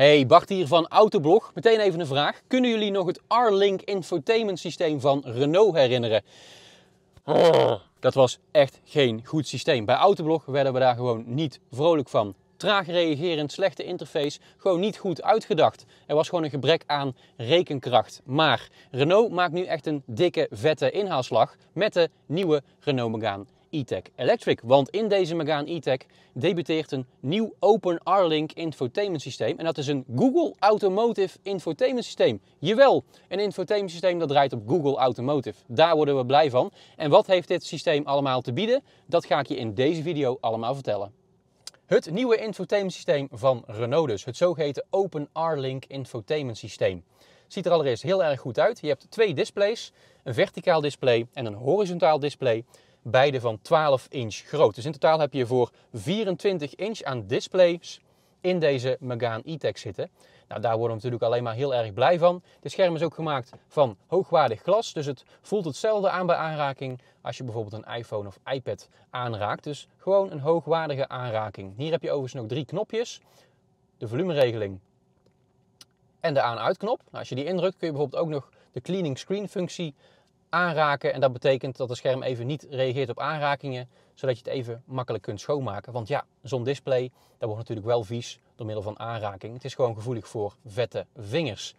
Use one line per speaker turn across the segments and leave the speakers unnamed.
Hey, Bart hier van Autoblog. Meteen even een vraag. Kunnen jullie nog het R-Link infotainment systeem van Renault herinneren? Dat was echt geen goed systeem. Bij Autoblog werden we daar gewoon niet vrolijk van. Traag reagerend, slechte interface, gewoon niet goed uitgedacht. Er was gewoon een gebrek aan rekenkracht. Maar Renault maakt nu echt een dikke, vette inhaalslag met de nieuwe Renault Megane E-Tech Electric. Want in deze Megane E-Tech debuteert een nieuw Open R-Link infotainment systeem. En dat is een Google Automotive infotainment systeem. Jawel, een infotainment systeem dat draait op Google Automotive. Daar worden we blij van. En wat heeft dit systeem allemaal te bieden? Dat ga ik je in deze video allemaal vertellen. Het nieuwe infotainment systeem van Renault dus. Het zogeheten Open R-Link infotainment systeem ziet er allereerst heel erg goed uit. Je hebt twee displays, een verticaal display en een horizontaal display beide van 12 inch groot. Dus in totaal heb je voor 24 inch aan displays in deze Megane E-Tech zitten. Nou, daar worden we natuurlijk alleen maar heel erg blij van. Dit scherm is ook gemaakt van hoogwaardig glas, dus het voelt hetzelfde aan bij aanraking als je bijvoorbeeld een iPhone of iPad aanraakt. Dus gewoon een hoogwaardige aanraking. Hier heb je overigens nog drie knopjes. De volumeregeling en de aan-uitknop. Nou, als je die indrukt kun je bijvoorbeeld ook nog de cleaning screen functie aanraken. En dat betekent dat het scherm even niet reageert op aanrakingen, zodat je het even makkelijk kunt schoonmaken. Want ja, zo'n display, dat wordt natuurlijk wel vies door middel van aanraking. Het is gewoon gevoelig voor vette vingers.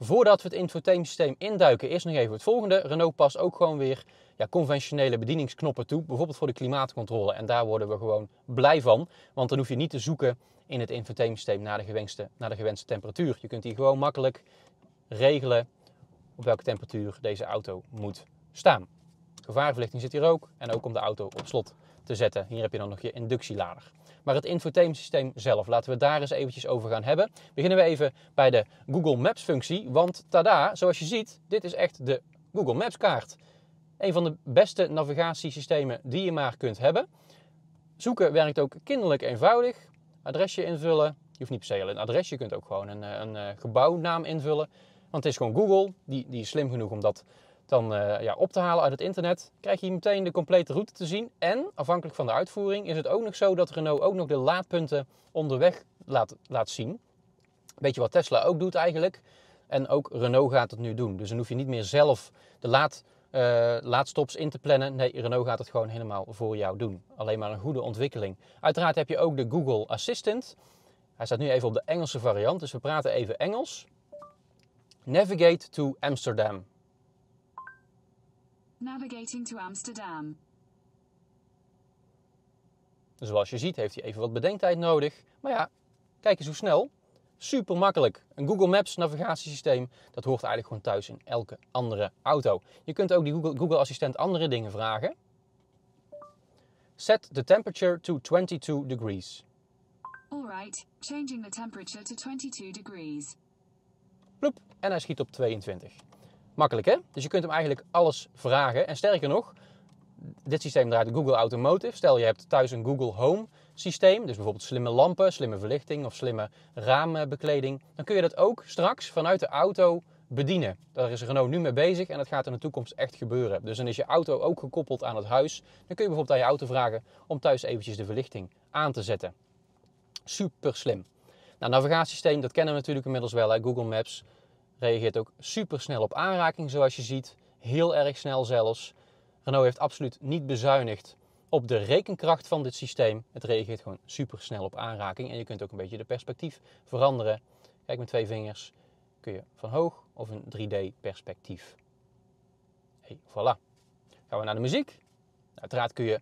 Voordat we het infotainsysteem induiken, eerst nog even het volgende. Renault past ook gewoon weer ja, conventionele bedieningsknoppen toe, bijvoorbeeld voor de klimaatcontrole. En daar worden we gewoon blij van, want dan hoef je niet te zoeken in het infotainsysteem naar de gewenste, naar de gewenste temperatuur. Je kunt die gewoon makkelijk regelen op welke temperatuur deze auto moet staan. Gevaarverlichting zit hier ook en ook om de auto op slot te zetten. Hier heb je dan nog je inductielader. Maar het infotainmentsysteem zelf, laten we daar eens eventjes over gaan hebben. Beginnen we even bij de Google Maps functie, want tada, zoals je ziet, dit is echt de Google Maps kaart. Een van de beste navigatiesystemen die je maar kunt hebben. Zoeken werkt ook kinderlijk eenvoudig. Adresje invullen. Je hoeft niet per se een adres, je kunt ook gewoon een, eh, een eh, gebouwnaam invullen. Want het is gewoon Google, die, die is slim genoeg om dat dan eh, ja, op te halen uit het internet. Krijg je meteen de complete route te zien. En afhankelijk van de uitvoering is het ook nog zo dat Renault ook nog de laadpunten onderweg laat, laat zien. Beetje wat Tesla ook doet eigenlijk. En ook Renault gaat het nu doen. Dus dan hoef je niet meer zelf de laad, eh, laadstops in te plannen. Nee, Renault gaat het gewoon helemaal voor jou doen. Alleen maar een goede ontwikkeling. Uiteraard heb je ook de Google Assistant. Hij staat nu even op de Engelse variant, dus we praten even Engels. Navigate to Amsterdam. Navigating to Amsterdam. Zoals je ziet heeft hij even wat bedenktijd nodig. Maar ja, kijk eens hoe snel. Super makkelijk. Een Google Maps navigatiesysteem, dat hoort eigenlijk gewoon thuis in elke andere auto. Je kunt ook die Google, Google Assistent andere dingen vragen. Set the temperature to 22 degrees. Alright, changing the temperature to 22 degrees. Ploep, en hij schiet op 22. Makkelijk hè? Dus je kunt hem eigenlijk alles vragen. En sterker nog, dit systeem draait Google Automotive. Stel je hebt thuis een Google Home systeem, dus bijvoorbeeld slimme lampen, slimme verlichting of slimme raambekleding. Dan kun je dat ook straks vanuit de auto bedienen. Daar is Renault nu mee bezig en dat gaat in de toekomst echt gebeuren. Dus dan is je auto ook gekoppeld aan het huis. Dan kun je bijvoorbeeld aan je auto vragen om thuis eventjes de verlichting aan te zetten. Super slim. Nou, navigatiesysteem, dat kennen we natuurlijk inmiddels wel. Hè? Google Maps reageert ook super snel op aanraking, zoals je ziet. Heel erg snel zelfs. Renault heeft absoluut niet bezuinigd op de rekenkracht van dit systeem. Het reageert gewoon super snel op aanraking. En je kunt ook een beetje de perspectief veranderen. Kijk, met twee vingers kun je van hoog of een 3D-perspectief. Hey, voilà. Gaan we naar de muziek. Uiteraard kun je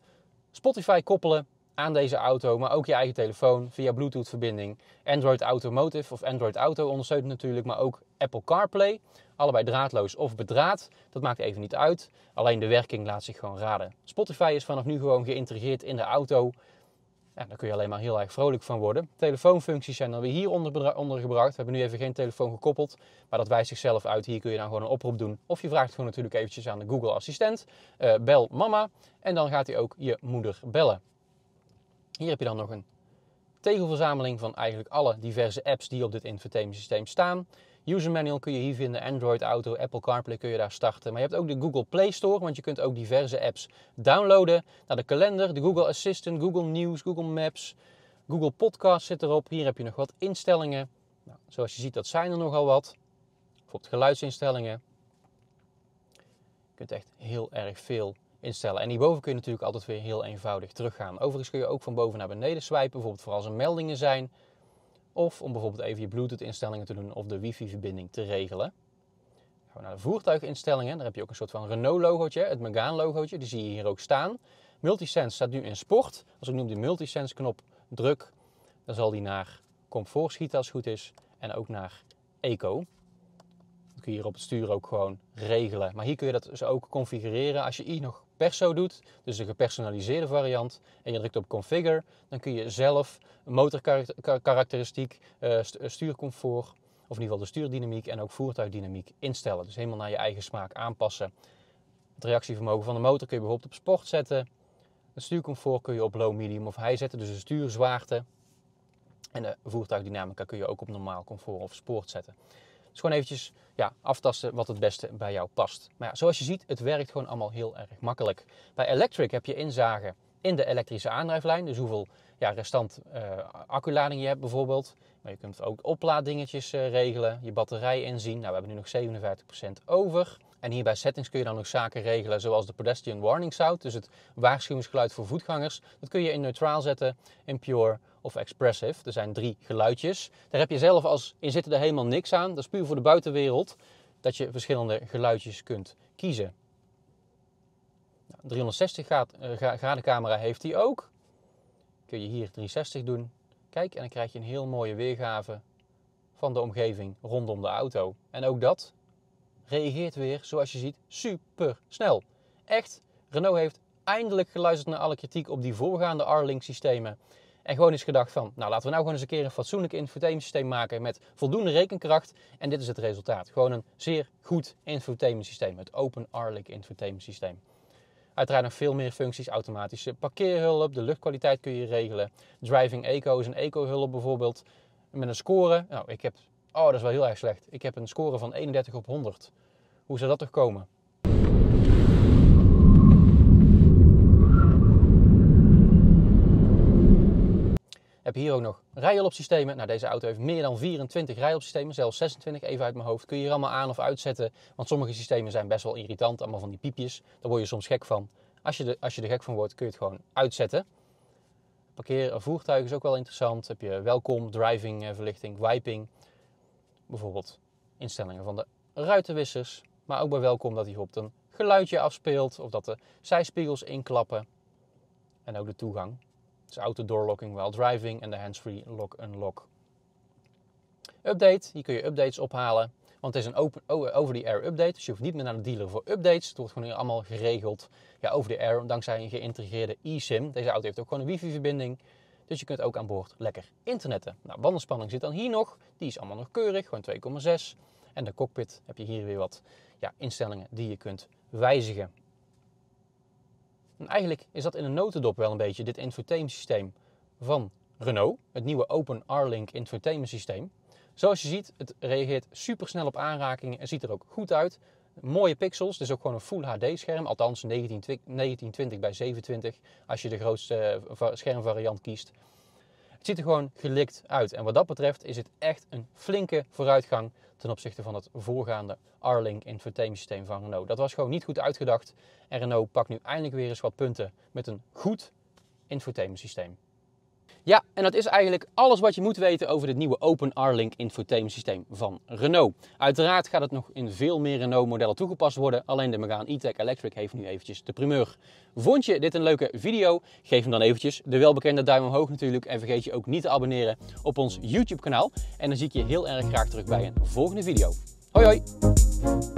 Spotify koppelen aan deze auto, maar ook je eigen telefoon via Bluetooth-verbinding. Android Automotive of Android Auto ondersteunt natuurlijk, maar ook Apple CarPlay. Allebei draadloos of bedraad, dat maakt even niet uit. Alleen de werking laat zich gewoon raden. Spotify is vanaf nu gewoon geïntegreerd in de auto. Ja, daar kun je alleen maar heel erg vrolijk van worden. Telefoonfuncties zijn dan weer hier ondergebracht. We hebben nu even geen telefoon gekoppeld, maar dat wijst zichzelf uit. Hier kun je dan gewoon een oproep doen. Of je vraagt gewoon natuurlijk eventjes aan de Google Assistent. Eh, bel mama en dan gaat hij ook je moeder bellen. Hier heb je dan nog een tegelverzameling van eigenlijk alle diverse apps die op dit infotainment staan. User manual kun je hier vinden, Android Auto, Apple CarPlay kun je daar starten. Maar je hebt ook de Google Play Store, want je kunt ook diverse apps downloaden. Naar nou, de kalender, de Google Assistant, Google News, Google Maps, Google Podcast zit erop. Hier heb je nog wat instellingen. Nou, zoals je ziet, dat zijn er nogal wat. Bijvoorbeeld geluidsinstellingen. Je kunt echt heel erg veel instellen. En hierboven kun je natuurlijk altijd weer heel eenvoudig teruggaan. Overigens kun je ook van boven naar beneden swipen, bijvoorbeeld voor als er meldingen zijn. Of om bijvoorbeeld even je Bluetooth instellingen te doen of de wifi-verbinding te regelen. Dan gaan we naar de voertuiginstellingen. Daar heb je ook een soort van Renault logootje, het Megane logootje. Die zie je hier ook staan. Multisense staat nu in sport. Als ik nu op die Multisense knop druk, dan zal die naar comfort schieten als het goed is. En ook naar eco hier op het stuur ook gewoon regelen. Maar hier kun je dat dus ook configureren. Als je i nog perso doet, dus een gepersonaliseerde variant, en je drukt op configure, dan kun je zelf motorkarakteristiek, eh, eh, stuurcomfort, of in ieder geval de stuurdynamiek en ook voertuigdynamiek instellen. Dus helemaal naar je eigen smaak aanpassen. Het reactievermogen van de motor kun je bijvoorbeeld op sport zetten. Het stuurcomfort kun je op low, medium of high zetten, dus de stuurzwaarte. En de voertuigdynamica kun je ook op normaal comfort of sport zetten. Dus gewoon eventjes ja, aftasten wat het beste bij jou past. Maar ja, zoals je ziet, het werkt gewoon allemaal heel erg makkelijk. Bij Electric heb je inzage in de elektrische aandrijflijn. Dus hoeveel ja, restant eh, acculading je hebt bijvoorbeeld. Maar je kunt ook oplaaddingetjes eh, regelen, je batterij inzien. Nou, we hebben nu nog 57% over. En hier bij settings kun je dan ook zaken regelen zoals de pedestrian warning sound. Dus het waarschuwingsgeluid voor voetgangers. Dat kun je in neutraal zetten, in pure of expressive. Er zijn drie geluidjes. Daar heb je zelf als er helemaal niks aan. Dat is puur voor de buitenwereld dat je verschillende geluidjes kunt kiezen. 360 nou, graden eh, camera heeft hij ook. Kun je hier 360 doen. Kijk, en dan krijg je een heel mooie weergave van de omgeving rondom de auto. En ook dat reageert weer, zoals je ziet, super snel. Echt, Renault heeft eindelijk geluisterd naar alle kritiek op die voorgaande R-Link systemen. En gewoon eens gedacht van, nou laten we nou gewoon eens een keer een fatsoenlijk infotainmentsysteem maken met voldoende rekenkracht. En dit is het resultaat. Gewoon een zeer goed infotainmentsysteem. Het Open Arlic infotainmentsysteem. Uiteraard nog veel meer functies, automatische parkeerhulp, de luchtkwaliteit kun je regelen. Driving Eco is een eco-hulp bijvoorbeeld. Met een score, nou ik heb, oh dat is wel heel erg slecht. Ik heb een score van 31 op 100. Hoe zou dat toch komen? Heb hier ook nog rijhulpsystemen. Nou, deze auto heeft meer dan 24 rijhulpsystemen, zelfs 26 even uit mijn hoofd. Kun je hier allemaal aan of uitzetten, want sommige systemen zijn best wel irritant, allemaal van die piepjes. Daar word je soms gek van. Als je, de, als je er gek van wordt, kun je het gewoon uitzetten. Parkeer voertuig is ook wel interessant. Heb je welkom, driving eh, verlichting, wiping. Bijvoorbeeld instellingen van de ruitenwissers. Maar ook bij welkom dat hij op een geluidje afspeelt of dat de zijspiegels inklappen. En ook de toegang. Dus auto door locking while driving en de hands-free lock unlock. Update, hier kun je updates ophalen. Want het is een over-the-air update, dus je hoeft niet meer naar de dealer voor updates. Het wordt gewoon hier allemaal geregeld ja, over-the-air dankzij een geïntegreerde e-sim. Deze auto heeft ook gewoon een wifi-verbinding. Dus je kunt ook aan boord lekker internetten. Nou, bandenspanning zit dan hier nog. Die is allemaal nog keurig, gewoon 2,6. En de cockpit heb je hier weer wat ja, instellingen die je kunt wijzigen. En eigenlijk is dat in een notendop wel een beetje dit infotainment systeem van Renault, het nieuwe Open R-Link infotainment systeem. Zoals je ziet, het reageert snel op aanrakingen en ziet er ook goed uit. Mooie pixels, dus ook gewoon een Full HD scherm, althans 1920 bij 27 als je de grootste eh, schermvariant kiest. Het ziet er gewoon gelikt uit. En wat dat betreft is het echt een flinke vooruitgang ten opzichte van het voorgaande Arlink infotainmentsysteem van Renault. Dat was gewoon niet goed uitgedacht. En Renault pakt nu eindelijk weer eens wat punten met een goed infotainmentsysteem. Ja, en dat is eigenlijk alles wat je moet weten over dit nieuwe Open R-Link infotainment systeem van Renault. Uiteraard gaat het nog in veel meer Renault-modellen toegepast worden, alleen de Megane E-Tech Electric heeft nu eventjes de primeur. Vond je dit een leuke video? Geef hem dan eventjes de welbekende duim omhoog natuurlijk en vergeet je ook niet te abonneren op ons YouTube-kanaal. En dan zie ik je heel erg graag terug bij een volgende video. Hoi hoi!